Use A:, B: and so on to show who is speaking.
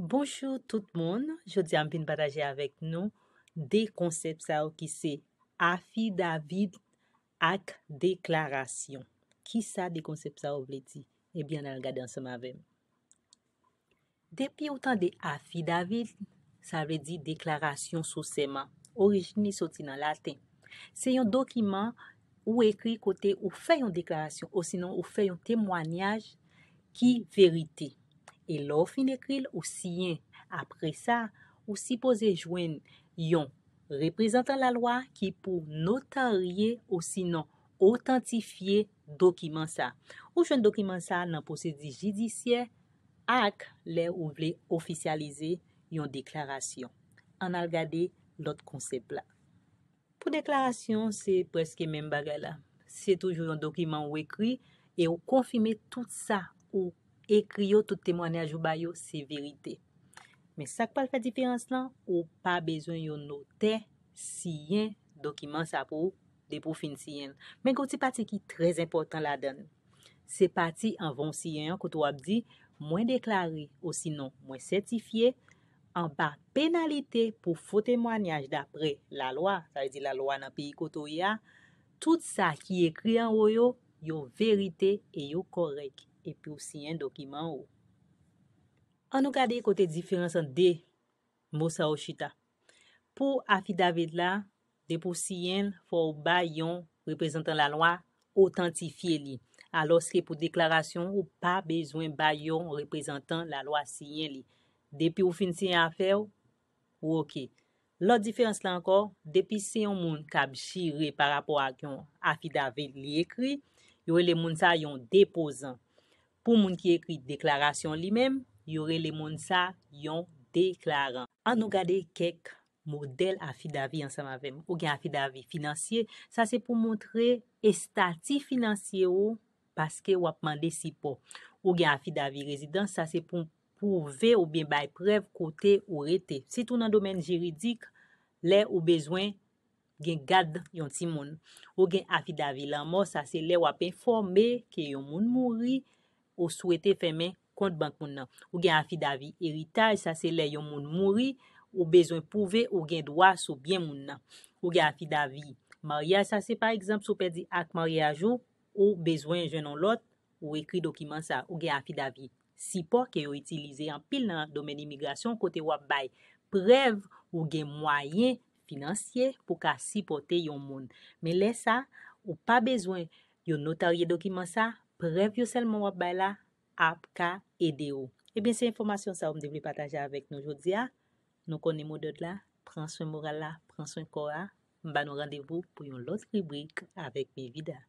A: Bonchou tout moun, jodi am bin bataje avek nou de konsep sa ou ki se afi david ak deklarasyon. Ki sa de konsep sa ou vleti? Ebyen an gade ansa maven. Depi ou tan de afi david, sa ve di deklarasyon sou seman. Orijini sou ti nan laten. Se yon dokiman ou ekri kote ou fe yon deklarasyon ou sinon ou fe yon temwanyaj ki veritey. E lo fin ekril ou siyen. Apre sa, ou si pose jwen yon reprezentan la lwa ki pou notarye ou sinon otantifiye dokiman sa. Ou jwen dokiman sa nan posedi jidisye ak le ou vle ofisyalize yon deklarasyon. An al gade lot konsep la. Po deklarasyon, se preske men bagala. Se toujou yon dokiman ou ekri, e ou konfime tout sa ou konfime. Ekri yo tout temwanyaj ou bayo, se verite. Men sak pal fatife anslan, ou pa bezwen yo note siyen dokiman sa pou, de pou fin siyen. Men koti pati ki trez important la den. Se pati an von siyen yo koto wap di, mwen deklare ou sinon mwen sertifye, an pa penalite pou fotemwanyaj dapre la loa, sa yi di la loa nan pi koto ya, tout sa ki ekri an woyo, yo verite e yo korek. epi ou siyen dokiman ou. An nou kade kote diferans an de mousa ou chita. Po Afi David la, depi ou siyen, fo ou ba yon reprezentan la lwa otantifiye li. Alo, seke pou deklarasyon ou pa bezwen ba yon reprezentan la lwa siyen li. Depi ou fin siyen afe ou, ou okey. Lot diferans la ankor, depi siyon moun kabjire par rapor ak yon Afi David li ekri, yon e le moun sa yon depozan Pou moun ki ekri deklarasyon li mem, yore le moun sa yon deklaran. An nou gade kek model afidavi ansan ma vem. O gen afidavi finansye, sa se pou montre estati finansye ou paske wap mande si po. O gen afidavi rezidans, sa se pou pou ve ou bin bay prev kote ou rete. Se tou nan domen jiridik, le ou bezwen gen gad yon ti moun. O gen afidavi lanmò, sa se le wap informe ke yon moun mouri ou souwete femen kont bank moun nan. Ou gen afi davi. Eritaj sa se le yon moun mouri, ou bezon pouve ou gen dwa soubyen moun nan. Ou gen afi davi. Mariyaj sa se par ekzamp sou pedi ak mariyajou, ou bezwen jenon lot ou ekri dokiman sa. Ou gen afi davi. Sipo ke yo itilize an pil nan domen imigrasyon kote wap bay. Prev ou gen mwayen finansye pou ka sipote yon moun. Men le sa ou pa bezwen yon notarye dokiman sa Prevyou sel moun wap bay la ap ka ede ou. E bin se informasyon sa oum devli pataja avèk nou joudzi ya. Nou koni moud od la, pranswen moral la, pranswen ko a. Mba nou randevou pou yon lot ribrik avèk mi vida.